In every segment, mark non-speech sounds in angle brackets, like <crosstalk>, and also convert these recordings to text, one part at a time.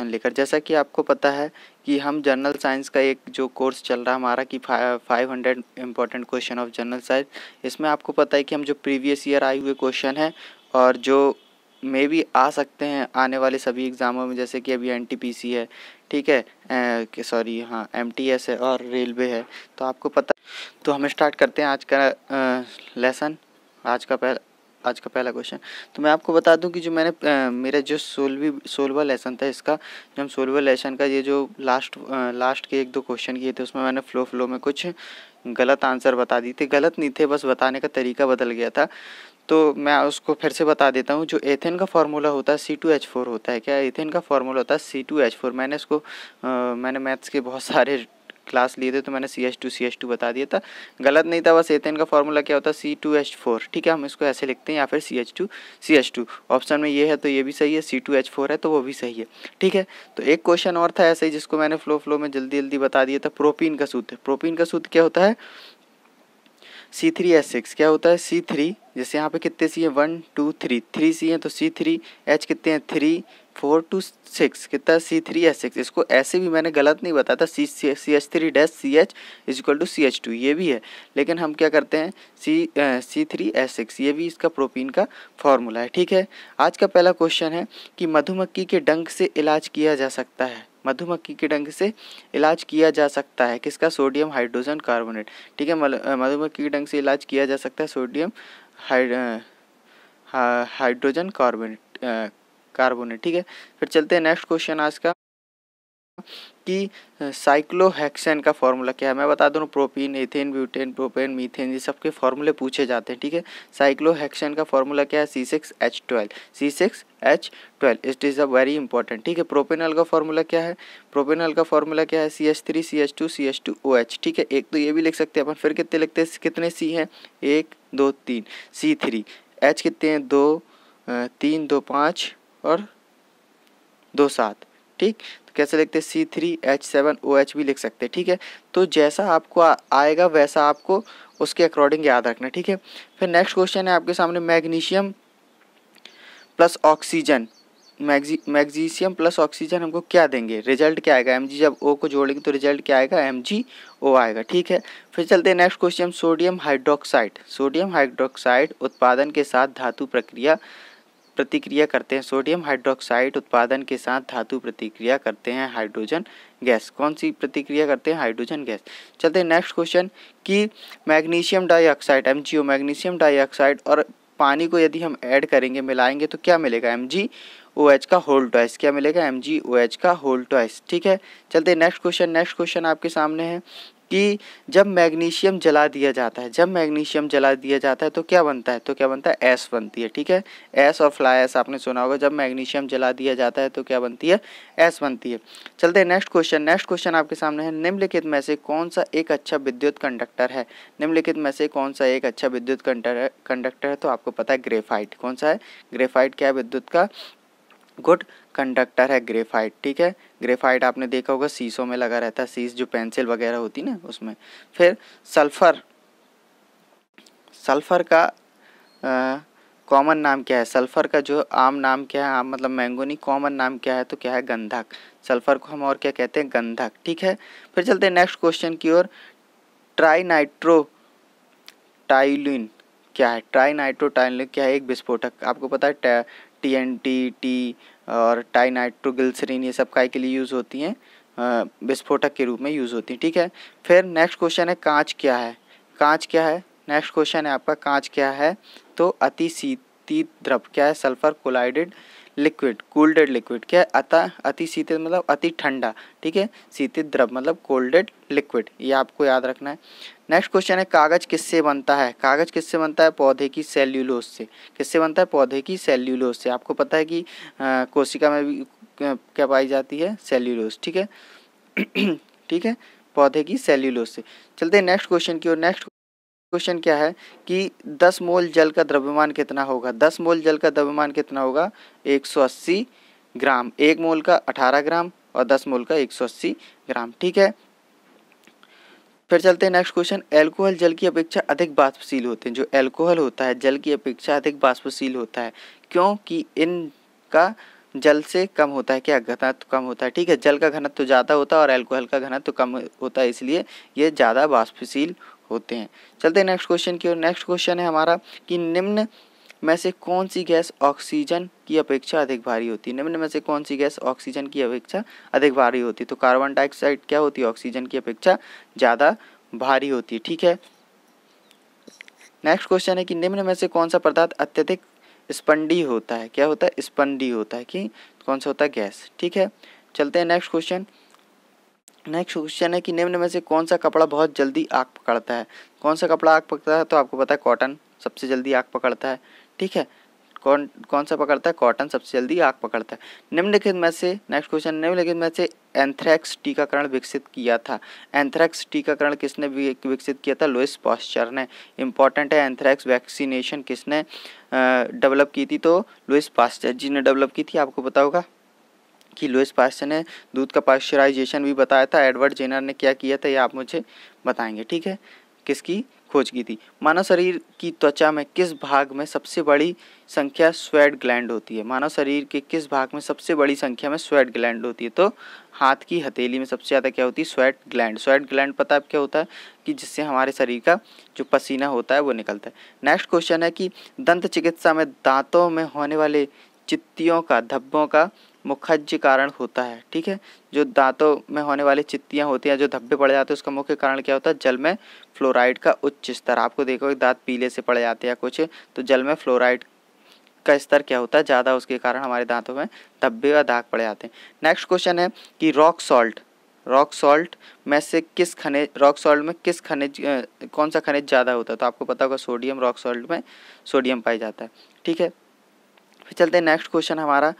question लेकर जैसा कि आपको पता है कि हम जर्नल साइंस का एक जो कोर्स चल रहा है हमारा कि five hundred important question of general science इसमें आपको पता है कि हम जो प्रीवियस ईयर आए हुए क्वेश्चन हैं और जो मे भी आ सकते हैं आने वाले सभी एग्ज़ामों में जैसे कि अभी एन है ठीक है सॉरी हाँ एम है और रेलवे है तो आपको पता तो हम स्टार्ट करते हैं आज का आ, लेसन आज का पहला आज का पहला क्वेश्चन तो मैं आपको बता दूं कि जो मैंने मेरा जो सोलवी सोलवा लेसन था इसका जो हम सोलवा लेसन का ये जो लास्ट लास्ट के एक दो क्वेश्चन किए थे उसमें मैंने फ्लो फ्लो में कुछ गलत आंसर बता दिए थे गलत नहीं थे बस बताने का तरीका बदल गया था तो मैं उसको फिर से बता देता हूँ जो एथेन का फार्मूला होता है सी टू एच फोर होता है क्या एथेन का फार्मूला होता है सी टू एच फोर मैंने इसको आ, मैंने मैथ्स के बहुत सारे क्लास लिए थे तो मैंने C H two C H two बता दिया था गलत नहीं था बस एथेन का फॉर्मूला क्या होता है सी टू एच फोर ठीक है हम इसको ऐसे लिखते हैं या फिर C H two C H two option में ये है तो ये भी सही है सी टू एच फोर है तो वो भी सही है ठीक है तो एक क्वेश्चन और था ऐसे ही जिसको मैंने फ्लो फ्लो में जल्दी जल्दी बता दिया था प्रोपीन का सूत्र प्रोपीन का सूत्र क्या होता है सी थ्री एच सिक्स क्या होता है सी थ्री जैसे यहाँ पे कितने सी है one two three three C हैं तो सी थ्री एच कितने हैं थ्री फोर टू सिक्स कितना सी थ्री एच सिक्स इसको ऐसे भी मैंने गलत नहीं बताया था C C H three dash C H is equal to C H two ये भी है लेकिन हम क्या करते हैं C C three H six ये भी इसका प्रोटीन का फॉर्मूला है ठीक है आज का पहला क्वेश्चन है कि मधुमक्खी के डंक से इलाज किया जा सकता है मधुमक्खी के डंक से इलाज किया जा सकता है किसका सोडियम हाइड्रोजन कार्बोनेट ठीक है मधुमक्खी के डंक से इलाज किया जा सकता है सोडियम हाइड्रोजन कार्बोनेट कार्बोनेट ठीक है फिर चलते हैं नेक्स्ट क्वेश्चन आज का कि साइक्लोहेक्सेन का फॉर्मूला क्या है मैं बता दूँ propene ethane butane propane methane ये सबके फॉर्मूले पूछे जाते हैं ठीक है साइक्लोहेक्सेन का फॉर्मूला क्या है C six H twelve C six H twelve it is a very important ठीक है प्रोपेनल का फॉर्मूला क्या है प्रोपेनल का फॉर्मूला क्या है C H three C H two C H two O H ठीक है एक तो ये भी लिख सकते हैं अपन फिर कितने लिखते हैं कितने सी हैं एक दो तीन सी थ्री एच कितने हैं दो तीन दो पाँच और दो सात ठीक तो कैसे लिखते हैं C three H seven O H भी लिख सकते हैं ठीक है तो जैसा आपको आ, आएगा वैसा आपको उसके अकॉर्डिंग याद रखना ठीक है फिर नेक्स्ट क्वेश्चन है आपके सामने मैग्नीशियम प्लस ऑक्सीजन मैग्जी मैग्जीशियम प्लस ऑक्सीजन हमको क्या देंगे रिजल्ट क्या आएगा एम जब ओ को जोड़ेंगे तो रिजल्ट क्या आएगा एम ओ आएगा ठीक है फिर चलते हैं next question sodium hydroxide sodium hydroxide उत्पादन के साथ धातु प्रक्रिया प्रतिक्रिया करते हैं सोडियम हाइड्रोक्साइड उत्पादन के साथ धातु प्रतिक्रिया करते हैं हाइड्रोजन गैस कौन सी प्रतिक्रिया करते हैं हाइड्रोजन गैस चलते हैं नेक्स्ट क्वेश्चन कि magnesium dioxide M magnesium dioxide और पानी को यदि हम ऐड करेंगे मिलाएंगे तो क्या मिलेगा एम जी ओ एच का होल टॉइस क्या मिलेगा एम जी ओ एच का होल टॉइस ठीक है चलते नेक्स्ट क्वेश्चन नेक्स्ट क्वेश्चन आपके सामने है कि जब मैग्नीशियम जला दिया जाता है जब मैग्नीशियम जला दिया जाता है तो क्या बनता है तो क्या बनता है एस बनती है ठीक है एस और फ्लाई एस आपने सुना होगा जब मैग्नीशियम जला दिया जाता है तो क्या बनती है एस बनती है चलते नेक्स्ट क्वेश्चन नेक्स्ट क्वेश्चन आपके सामने है निम्नलिखित में से कौन सा एक अच्छा विद्युत कंडक्टर है निम्नलिखित में से कौन सा एक अच्छा विद्युत कंडक्टर है तो आपको पता है ग्रेफाइट कौन सा है ग्रेफाइट क्या है विद्युत का गुड कंडक्टर है ग्रेफाइट ठीक है ग्रेफाइट आपने देखा होगा सीसों में लगा रहता है सीस जो पेंसिल वगैरह होती ना उसमें फिर सल्फर सल्फर का कॉमन नाम क्या है सल्फर का जो आम नाम क्या है आम मतलब मैंगोनी कॉमन नाम क्या है तो क्या है गंधक सल्फर को हम और क्या कहते हैं गंधक ठीक है फिर चलते हैं नेक्स्ट क्वेश्चन की ओर ट्राईनाइट्रो टाइलिन क्या है टाइलिन क्या है एक विस्फोटक आपको पता है टी एन टी टी और टाई ये सब काय के लिए यूज़ होती हैं विस्फोटक के रूप में यूज़ होती हैं ठीक है फिर नेक्स्ट क्वेश्चन है कांच क्या है कांच क्या है नेक्स्ट क्वेश्चन है आपका कांच क्या है तो अति सीती द्रव क्या है sulphur colloidal liquid colloidal liquid क्या अता अति शीतित मतलब अति ठंडा ठीक है शीतित द्रव मतलब कोल्डेड लिक्विड ये आपको याद रखना है नेक्स्ट क्वेश्चन है कागज किससे बनता है कागज किससे बनता है पौधे की सेल्यूलोज से किससे बनता है पौधे की सेल्यूलोज से आपको पता है कि कोशिका में भी क्या पाई जाती है सेल्यूलोस ठीक है <clears throat> ठीक है पौधे की सेल्यूलोज से चलते हैं नेक्स्ट क्वेश्चन की ओर नेक्स्ट क्वेश्चन क्या है कि 10 मोल जल का द्रव्यमान कितना होगा 10 मोल जल का द्रव्यमान कितना होगा 180 ग्राम एक मोल का 18 ग्राम और 10 मोल का 180 ग्राम ठीक है फिर चलते हैं नेक्स्ट क्वेश्चन एल्कोहल जल की अपेक्षा अधिक बाष्पशील होते हैं जो एल्कोहल होता है जल की अपेक्षा अधिक बाष्पशील होता है क्योंकि इनका जल से कम होता है क्या घनत्व कम होता है ठीक है जल का घनत्व तो ज़्यादा होता है और एल्कोहल का घनत्व तो कम होता है इसलिए ये ज़्यादा बाष्पशील होते हैं चलते हैं नेक्स्ट क्वेश्चन की ओर नेक्स्ट क्वेश्चन है हमारा कि निम्न में से कौन सी गैस ऑक्सीजन की अपेक्षा अधिक भारी होती है निम्न में से कौन सी गैस ऑक्सीजन की अपेक्षा अधिक भारी होती है तो कार्बन डाइऑक्साइड क्या होती है ऑक्सीजन की अपेक्षा ज़्यादा भारी होती है ठीक है नेक्स्ट क्वेश्चन है कि निम्न में से कौन सा पदार्थ अत्यधिक स्पंडी होता है क्या होता है स्पंडी होता है कि कौन सा होता है गैस ठीक है चलते हैं नेक्स्ट क्वेश्चन नेक्स्ट क्वेश्चन है कि निम्न में से कौन सा कपड़ा बहुत जल्दी आग पकड़ता है कौन सा कपड़ा आग पकड़ता है तो आपको पता है कॉटन सबसे जल्दी आग पकड़ता है ठीक है कौन कौन सा पकड़ता है कॉटन सबसे जल्दी आग पकड़ता है निम्नलिखित में से नेक्स्ट क्वेश्चन निम्नलिखित में से एंथ्रैक्स टीकाकरण विकसित किया था एंथ्रैक्स टीकाकरण किसने विकसित किया था लुइस पॉस्चर ने इंपॉर्टेंट है एंथ्रैक्स वैक्सीनेशन किसने डेवलप की थी तो लुइस पॉस्चर जी ने डेवलप की थी आपको पता होगा कि लुइस पास्टर ने दूध का पास्चराइजेशन भी बताया था एडवर्ड जेनर ने क्या किया था ये आप मुझे बताएंगे ठीक है किसकी खोज की थी मानव शरीर की त्वचा में किस भाग में सबसे बड़ी संख्या स्वेट ग्लैंड होती है मानव शरीर के किस भाग में सबसे बड़ी संख्या में स्वेट ग्लैंड होती है तो हाथ की हथेली में सबसे ज़्यादा क्या होती है स्वेट ग्लैंड स्वेट ग्लैंड पता है क्या होता है कि जिससे हमारे शरीर का जो पसीना होता है वो निकलता है नेक्स्ट क्वेश्चन है कि दंत चिकित्सा में दांतों में होने वाले चित्तियों का धब्बों का मुखज कारण होता है ठीक है जो दांतों में होने वाली चित्तियाँ होती हैं जो धब्बे पड़ जाते हैं उसका मुख्य कारण क्या होता है जल में फ्लोराइड का उच्च स्तर आपको देखो दांत पीले से पड़ जाते हैं कुछ तो जल में फ्लोराइड का स्तर क्या होता है ज़्यादा उसके कारण हमारे दांतों में धब्बे व दाग पड़ जाते हैं नेक्स्ट क्वेश्चन है कि रॉक सॉल्ट रॉक सॉल्ट में से किस खनिज रॉक सॉल्ट में किस खनिज कौन सा खनिज ज़्यादा होता है तो आपको पता होगा सोडियम रॉक सॉल्ट में सोडियम पाया जाता है ठीक है फिर चलते हैं नेक्स्ट क्वेश्चन हमारा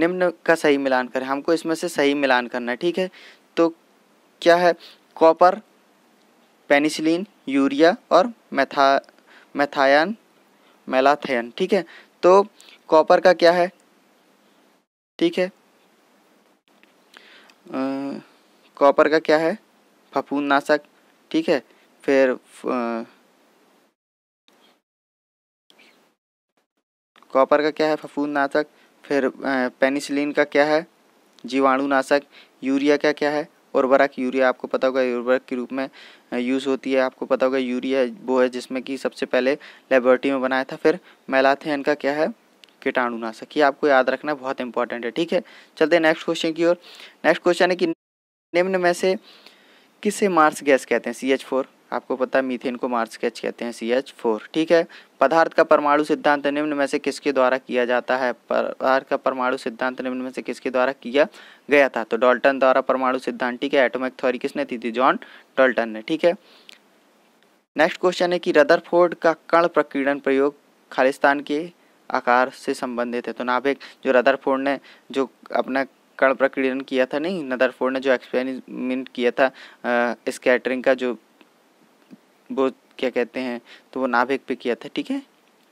निम्न का सही मिलान करें हमको इसमें से सही मिलान करना है ठीक है तो क्या है कॉपर पेनिसिलिन यूरिया और मैथा मैथायन मेलाथेन ठीक है तो कॉपर का क्या है ठीक है कॉपर का क्या है फफूंदनाशक ठीक है फिर कॉपर का क्या है नाशक फिर पेनिसिलिन का क्या है जीवाणु नाशक यूरिया का क्या है उर्वरक यूरिया आपको पता होगा उर्वरक के रूप में यूज़ होती है आपको पता होगा यूरिया वो है जिसमें कि सबसे पहले लेबोरेटरी में बनाया था फिर मैलाथेन का क्या है कीटाणुनाशक ये आपको याद रखना बहुत इंपॉर्टेंट है ठीक है चलते हैं नेक्स्ट क्वेश्चन की ओर नेक्स्ट क्वेश्चन है कि निम्न में से किसे मार्स गैस कहते हैं सी एच फोर आपको पता है मीथेन को मार्स के कहते हैं सी एच फोर ठीक है पदार्थ का परमाणु सिद्धांत निम्न में से किसके द्वारा किया जाता है पदार्थ का परमाणु सिद्धांत निम्न में से किसके द्वारा किया गया था तो डॉल्टन द्वारा परमाणु सिद्धांत ठीक है एटोमिक थ्योरी किसने दी थी जॉन डॉल्टन ने ठीक है नेक्स्ट क्वेश्चन है कि रदरफोर्ड का कण प्रकीर्णन प्रयोग खालिस्तान के आकार से संबंधित है तो नाभिक जो रदरफोर्ड ने जो अपना कण प्रकीर्णन किया था नहीं रदरफोर्ड ने जो एक्सपेरिमेंट किया था स्कैटरिंग का जो वो क्या कहते हैं तो वो नाभिक पे किया था ठीक है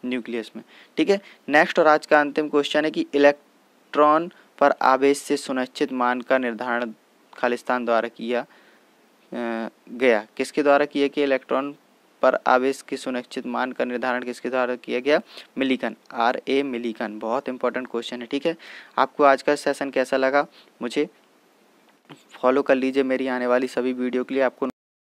न्यूक्लियस में ठीक है नेक्स्ट और आज का अंतिम क्वेश्चन है कि इलेक्ट्रॉन पर आवेश से सुनिश्चित मान का निर्धारण खालिस्तान द्वारा किया गया किसके द्वारा किया कि इलेक्ट्रॉन पर आवेश के सुनिश्चित मान का निर्धारण किसके द्वारा किया गया मिलीकन आर ए मिलीकन बहुत इंपॉर्टेंट क्वेश्चन है ठीक है आपको आज का सेशन कैसा लगा मुझे फॉलो कर लीजिए मेरी आने वाली सभी वीडियो के लिए आपको